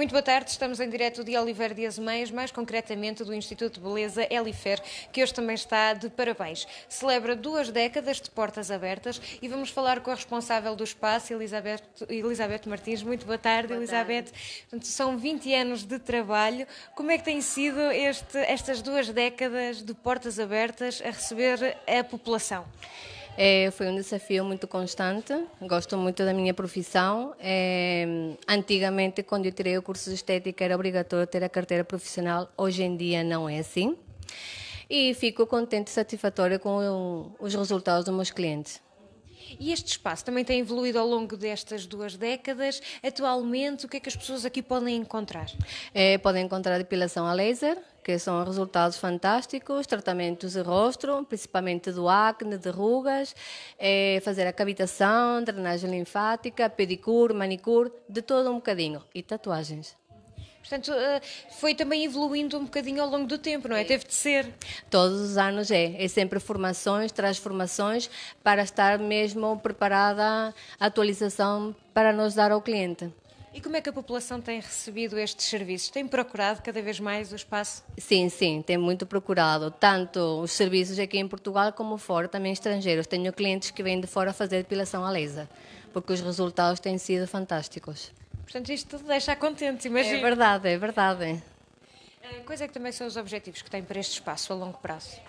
Muito boa tarde, estamos em direto de Oliver Dias Meias, mais concretamente do Instituto de Beleza Elifer, que hoje também está de parabéns. Celebra duas décadas de portas abertas e vamos falar com a responsável do espaço, Elizabeth, Martins. Muito boa tarde, Elizabeth. São 20 anos de trabalho. Como é que têm sido este, estas duas décadas de portas abertas a receber a população? É, foi um desafio muito constante. Gosto muito da minha profissão. É, antigamente, quando eu tirei o curso de estética, era obrigatório ter a carteira profissional. Hoje em dia, não é assim. E fico contente e satisfatória com os resultados dos meus clientes. E este espaço também tem evoluído ao longo destas duas décadas. Atualmente, o que é que as pessoas aqui podem encontrar? É, podem encontrar depilação a laser, que são resultados fantásticos, tratamentos de rosto, principalmente do acne, de rugas, é fazer a cavitação, drenagem linfática, pedicure, manicure, de todo um bocadinho. E tatuagens. Portanto, eh, foi também evoluindo um bocadinho ao longo do tempo, não é? é. Teve de ser. Todos os anos é. É sempre formações, transformações, para estar mesmo preparada a atualização para nos dar ao cliente. E como é que a população tem recebido estes serviços? Tem procurado cada vez mais o espaço? Sim, sim, tem muito procurado, tanto os serviços aqui em Portugal como fora, também estrangeiros. Tenho clientes que vêm de fora fazer depilação a laser, porque os resultados têm sido fantásticos. Portanto, isto tudo deixa contente, mas É verdade, é verdade. Ah, quais é que também são os objetivos que tem para este espaço a longo prazo?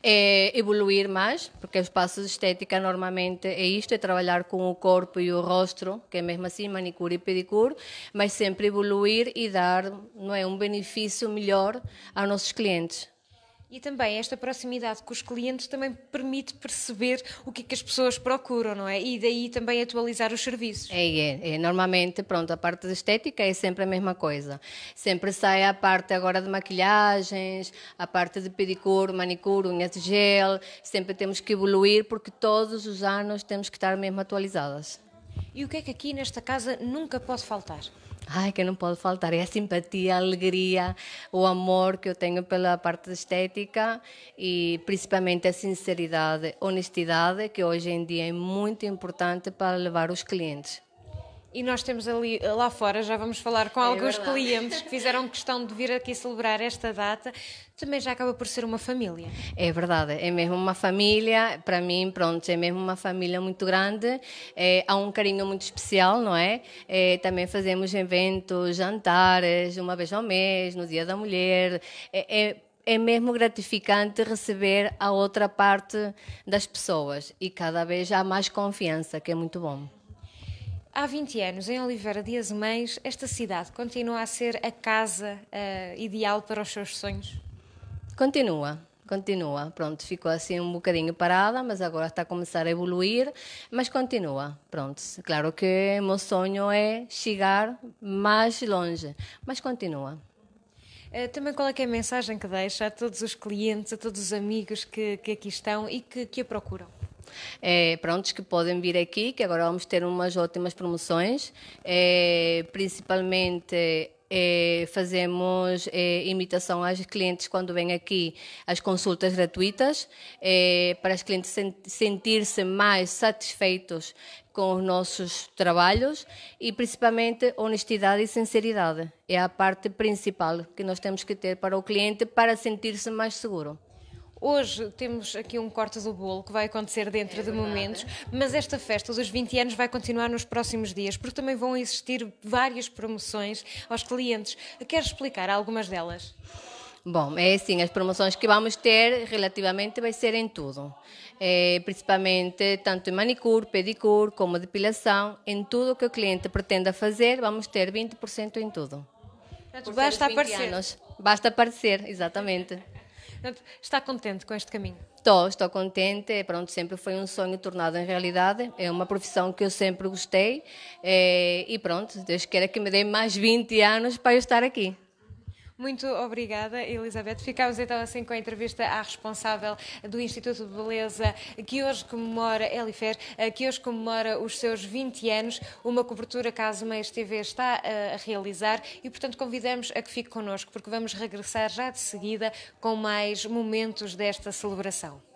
É evoluir mais, porque o espaço de estética normalmente é isto, é trabalhar com o corpo e o rosto, que é mesmo assim manicure e pedicure, mas sempre evoluir e dar não é, um benefício melhor aos nossos clientes. E também esta proximidade com os clientes também permite perceber o que, é que as pessoas procuram, não é? E daí também atualizar os serviços. É, é, é, normalmente, pronto, a parte de estética é sempre a mesma coisa. Sempre sai a parte agora de maquilhagens, a parte de pedicure, manicure, unhas de gel. Sempre temos que evoluir porque todos os anos temos que estar mesmo atualizadas. E o que é que aqui nesta casa nunca pode faltar? Ai, que não pode faltar. É a simpatia, a alegria, o amor que eu tenho pela parte estética e principalmente a sinceridade, honestidade, que hoje em dia é muito importante para levar os clientes. E nós temos ali eh, lá fora, já vamos falar com é alguns verdade. clientes que fizeram questão de vir aqui celebrar esta data. Também já acaba por ser uma família. É verdade, é mesmo uma família. Para mim, pronto, é mesmo uma família muito grande. É, há um carinho muito especial, não é? é? Também fazemos eventos, jantares, uma vez ao mês, no Dia da Mulher. é é, é mesmo gratificante receber a outra parte das pessoas e cada vez há mais confiança, que é muito bom. Há 20 anos, em Oliveira de Mães, esta cidade continua a ser a casa uh, ideal para os seus sonhos? Continua. Continua, pronto, ficou assim um bocadinho parada, mas agora está a começar a evoluir, mas continua, pronto. Claro que o meu sonho é chegar mais longe, mas continua. Eh, também qual é, é a mensagem que deixa a todos os clientes, a todos os amigos que, que aqui estão e que, que a procuram? é, prontos, que podem vir aqui, que agora vamos ter umas ótimas promoções, é, principalmente é, fazemos é, imitação às clientes quando vêm aqui as consultas gratuitas é, para as clientes sent sentir-se mais satisfeitos com os nossos trabalhos e principalmente honestidade e sinceridade é a parte principal que nós temos que ter para o cliente para sentir-se mais seguro. Hoje temos aqui um corte do bolo que vai acontecer dentro é de verdade. momentos, mas esta festa dos 20 anos vai continuar nos próximos dias, porque também vão existir várias promoções aos clientes. Queres explicar algumas delas? Bom, é assim, as promoções que vamos ter relativamente vai ser em tudo. É, principalmente tanto em manicure, pedicure, como depilação, em tudo o que o cliente pretenda fazer, vamos ter 20% em tudo. Portanto, basta aparecer. Anos. Basta aparecer, exatamente. Está contente com este caminho? Estou, estou contente. É, pronto, sempre foi um sonho tornado em realidade. É uma profissão que eu sempre gostei. É, e pronto, Deus queira que me dê mais 20 anos para eu estar aqui. Muito obrigada, Elizabeth. Ficámos então assim com a entrevista à responsável do Instituto de Beleza, que hoje comemora, Elifer, eh, que hoje comemora os seus 20 anos, uma cobertura que a Azumeias TV está eh, a realizar e, portanto, convidamos a que fique connosco, porque vamos regressar já de seguida com mais momentos desta celebração.